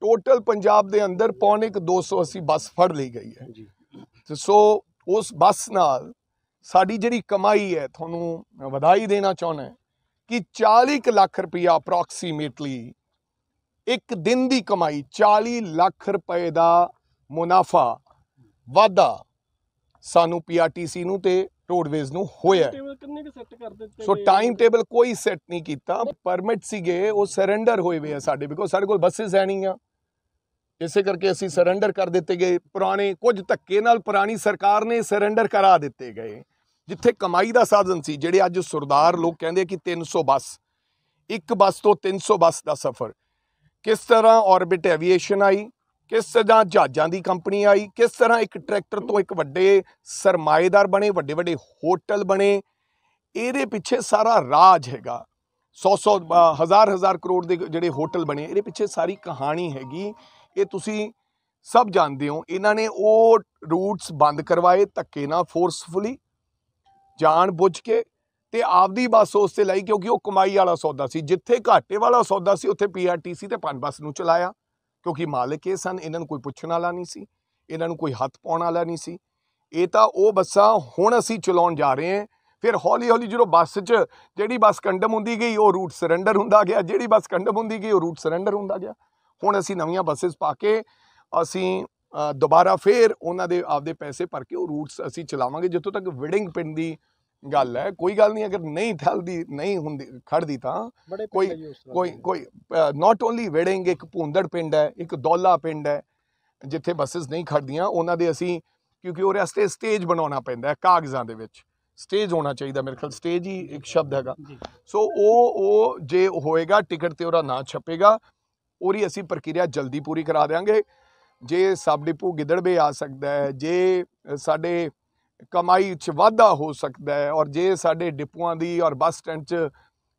total Punjab ਦੇ ਅੰਦਰ ਪੌਣੇ 280 ਬੱਸ ਫੜ ਲਈ ਗਈ ਹੈ ਜੀ ਸੋ ਉਸ ਬੱਸ ਨਾਲ ਸਾਡੀ ਜਿਹੜੀ ਕਮਾਈ ਹੈ ਤੁਹਾਨੂੰ ਵਧਾਈ ਦੇਣਾ ਚਾਹੁੰਦਾ ਕਿ 40 ਲੱਖ ਰੁਪਇਆ ਅਪਰੋਕਸੀਮੇਟਲੀ ਇੱਕ ਦਿਨ ਦੀ ਕਮਾਈ 40 ਲੱਖ ਰੁਪਏ ਦਾ ਮੁਨਾਫਾ ਵਾਧਾ ਸਾਨੂੰ ਪੀਆਰਟੀਸੀ ਨੂੰ ਤੇ ਰੋਡਵੇਜ਼ ਨੂੰ ਹੋਇਆ ਟੇਬਲ ਕਿੰਨੇ ਸੈੱਟ ਕਰ ਦਿੱਤੇ ਸੋ ਟਾਈਮ ਟੇਬਲ ਕੋਈ ਸੈੱਟ ਨਹੀਂ ਕੀਤਾ ਪਰਮਿਟ ਸੀਗੇ ਉਹ ਸਰੈਂਡਰ ਹੋਏ ਵੇ ਆ ਸਾਡੇ ਬਿਕੋ ਸਾਡੇ ਕੋਲ ਬੱਸਿਸ ਹੈ ਨਹੀਂ ਆ ਇਸੇ ਕਰਕੇ ਅਸੀਂ ਸਰੈਂਡਰ ਕਰ ਦਿੱਤੇ ਗਏ ਪੁਰਾਣੇ ਕੁਝ ਧੱਕੇ ਨਾਲ ਪੁਰਾਣੀ ਸਰਕਾਰ ਨੇ ਸਰੈਂਡਰ ਕਰਾ ਦਿੱਤੇ ਗਏ ਜਿੱਥੇ ਕਮਾਈ ਦਾ ਸਾਧਨ ਸੀ ਜਿਹੜੇ ਅੱਜ ਸਰਦਾਰ ਲੋਕ ਕਹਿੰਦੇ ਕਿ 300 ਬੱਸ ਇੱਕ ਬੱਸ ਤੋਂ 300 ਬੱਸ ਦਾ ਸਫ਼ਰ ਕਿਸ ਤਰ੍ਹਾਂ ਆਰਬਿਟ ਐਵੀਏਸ਼ਨ ਆਈ ਕਿਸ ਤਰ੍ਹਾਂ ਜਹਾਜ਼ਾਂ ਦੀ ਕੰਪਨੀ ਆਈ ਕਿਸ ਤਰ੍ਹਾਂ ਇੱਕ ਟਰੈਕਟਰ ਤੋਂ ਇੱਕ ਵੱਡੇ ਸਰਮਾਏਦਾਰ ਬਣੇ ਵੱਡੇ ਵੱਡੇ ਹੋਟਲ ਬਣੇ ਇਹਦੇ ਪਿੱਛੇ ਸਾਰਾ ਰਾਜ ਹੈਗਾ 100-100 ਹਜ਼ਾਰ ਹਜ਼ਾਰ ਕਰੋੜ ਦੇ ਜਿਹੜੇ ਹੋਟਲ ਬਣੇ ਇਹਦੇ ਪਿੱਛੇ ਸਾਰੀ ਕਹਾਣੀ ਹੈਗੀ ਇਹ ਤੁਸੀਂ ਸਭ ਜਾਣਦੇ ਹੋ ਇਹਨਾਂ ਨੇ ਉਹ ਰੂਟਸ ਬੰਦ ਕਰਵਾਏ ਧੱਕੇ ਨਾਲ ਫੋਰਸਫੁਲੀ ਜਾਣ ਬੁੱਝ ਕੇ ਤੇ ਆਪਦੀ ਬੱਸ ਉਸ ਤੇ ਲਈ ਕਿਉਂਕਿ ਉਹ ਕਮਾਈ ਵਾਲਾ ਸੌਦਾ ਸੀ ਜਿੱਥੇ ਘਾਟੇ ਵਾਲਾ ਸੌਦਾ ਸੀ ਉੱਥੇ ਪੀਆਰਟੀਸੀ ਤੇ ਪੰਜ ਬੱਸ ਨੂੰ ਚਲਾਇਆ ਕਿਉਂਕਿ ਮਾਲਕ ਇਹ ਸਨ ਇਹਨਾਂ ਨੂੰ ਕੋਈ ਪੁੱਛਣ ਵਾਲਾ ਨਹੀਂ ਸੀ ਇਹਨਾਂ ਨੂੰ ਕੋਈ ਹੱਥ ਪਾਉਣ ਵਾਲਾ ਨਹੀਂ ਸੀ ਇਹ ਤਾਂ ਉਹ ਬੱਸਾਂ ਹੁਣ ਅਸੀਂ ਚਲਾਉਣ ਜਾ ਰਹੇ ਹਾਂ ਫਿਰ ਹੌਲੀ ਹੌਲੀ ਜਦੋਂ ਬੱਸ 'ਚ ਜਿਹੜੀ ਬੱਸ ਕੰਡਮ ਹੁੰਦੀ ਗਈ ਉਹ ਰੂਟ ਸਰੈਂਡਰ ਹੁੰਦਾ ਗਿਆ ਜਿਹੜੀ ਬੱਸ ਕੰਡਮ ਹੁੰਦੀ ਗਈ ਉਹ ਰੂਟ ਸਰੈਂਡਰ ਹੁੰਦਾ ਗਿਆ ਹੁਣ ਅਸੀਂ ਨਵੀਆਂ ਬੱਸਸ ਪਾ ਕੇ ਅਸੀਂ ਦੁਬਾਰਾ ਫੇਰ ਉਹਨਾਂ ਦੇ ਆਪਦੇ ਪੈਸੇ ਭਰ ਕੇ ਉਹ ਰੂਟਸ ਅਸੀਂ ਚਲਾਵਾਂਗੇ ਜਿੱਥੋਂ ਤੱਕ ਵਿਡਿੰਗ ਪਿੰਡ ਦੀ ਗੱਲ ਹੈ ਕੋਈ ਗੱਲ ਨਹੀਂ ਅਗਰ ਨਹੀਂ ਥਲਦੀ ਨਹੀਂ ਹੁੰਦੀ ਖੜਦੀ ਤਾਂ ਕੋਈ ਕੋਈ ਕੋਈ ਨਾਟ ਓਨਲੀ ਵੇੜਿੰਗ ਇੱਕ ਭੁੰਦੜ ਪਿੰਡ ਹੈ ਇੱਕ ਦੌਲਾ ਪਿੰਡ ਹੈ ਜਿੱਥੇ ਬੱਸਸ ਨਹੀਂ ਖੜਦੀਆਂ ਉਹਨਾਂ ਦੇ ਅਸੀਂ ਕਿਉਂਕਿ ਉਹ ਰਸਤੇ ਸਟੇਜ ਬਣਾਉਣਾ ਪੈਂਦਾ ਹੈ ਕਾਗਜ਼ਾਂ ਦੇ ਵਿੱਚ ਸਟੇਜ ਹੋਣਾ ਚਾਹੀਦਾ ਮੇਰੇ ਖਿਆਲ ਸਟੇਜ ਹੀ ਇੱਕ ਸ਼ਬਦ ਹੈਗਾ ਸੋ ਉਹ ਉਹ ਜੇ ਹੋਏਗਾ ਟਿਕਟ ਤੇ ਉਹਦਾ ਨਾਂ ਛਪੇਗਾ ਉਹਦੀ ਅਸੀਂ ਪ੍ਰਕਿਰਿਆ ਜਲਦੀ ਪੂਰੀ ਕਰਾ ਦੇਾਂਗੇ ਜੇ ਸਬ ਡਿਪੂ ਗਿੱਦੜਵੇ ਆ ਸਕਦਾ ਹੈ ਜੇ ਸਾਡੇ ਕਮਾਈ 'ਚ ਵਾਧਾ ਹੋ ਸਕਦਾ ਹੈ ਔਰ ਜੇ ਸਾਡੇ ਡਿਪੂਆਂ ਦੀ ਔਰ ਬੱਸ ਸਟੈਂਡ 'ਚ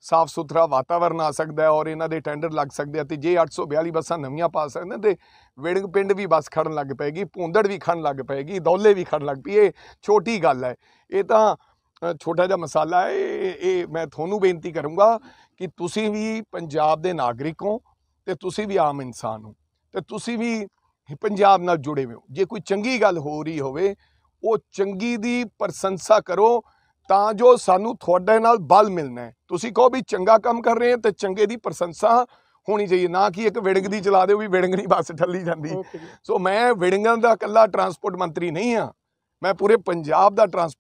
ਸਾਫ ਸੁਥਰਾ ਵਾਤਾਵਰਨ ਆ ਸਕਦਾ ਹੈ ਔਰ ਇਹਨਾਂ ਦੇ ਟੈਂਡਰ ਲੱਗ ਸਕਦੇ ਆ ਤੇ ਜੇ 842 ਬੱਸਾਂ ਨਵੀਆਂ ਪਾ ਸਕਦੇ ਤੇ ਵੇੜਿੰਗ ਪਿੰਡ ਵੀ ਬੱਸ ਖੜਨ ਲੱਗ ਪੈਗੀ ਪੁੰਦੜ ਵੀ ਖੜਨ ਲੱਗ ਪੈਗੀ ਦੌਲੇ ਵੀ ਖੜਨ ਲੱਗ ਪਈ ਇਹ ਛੋਟੀ ਗੱਲ ਹੈ ਇਹ ਤਾਂ ਛੋਟਾ ਜਿਹਾ ਮਸਾਲਾ ਹੈ ਇਹ ਮੈਂ ਤੁਹਾਨੂੰ ਬੇਨਤੀ ਕਰੂੰਗਾ ਕਿ ਤੁਸੀਂ ਵੀ ਪੰਜਾਬ ਦੇ ਨਾਗਰਿਕ ਹੋ ਤੇ ਤੁਸੀਂ ਵੀ ਆਮ ਇਨਸਾਨ ਹੋ ਤੇ ਤੁਸੀਂ ਵੀ ਪੰਜਾਬ ਨਾਲ ਜੁੜੇ ਹੋ ਜੇ ਕੋਈ ਚੰਗੀ ਗੱਲ ਹੋ ਰਹੀ ਹੋਵੇ ਉਹ ਚੰਗੀ ਦੀ ਪ੍ਰਸ਼ੰਸਾ ਕਰੋ ਤਾਂ ਜੋ ਸਾਨੂੰ ਤੁਹਾਡੇ ਨਾਲ ਬਲ ਮਿਲਣਾ ਹੈ ਤੁਸੀਂ ਕਹੋ ਵੀ ਚੰਗਾ ਕੰਮ ਕਰ ਰਹੇ ਹੋ ਤੇ ਚੰਗੇ ਦੀ ਪ੍ਰਸ਼ੰਸਾ ਹੋਣੀ ਚਾਹੀਏ ਨਾ ਕਿ ਇੱਕ ਵਿੜੰਗ ਦੀ ਚਲਾ ਦਿਓ ਵੀ ਵਿੜੰਗ ਨਹੀਂ ਬਸ ਠੱਲੀ ਜਾਂਦੀ ਸੋ ਮੈਂ ਵਿੜੰਗਾਂ ਦਾ ਇਕੱਲਾ ਟਰਾਂਸਪੋਰਟ ਮੰਤਰੀ ਨਹੀਂ ਆ ਮੈਂ ਪੂਰੇ ਪੰਜਾਬ ਦਾ ਟਰਾਂਸਪੋਰਟ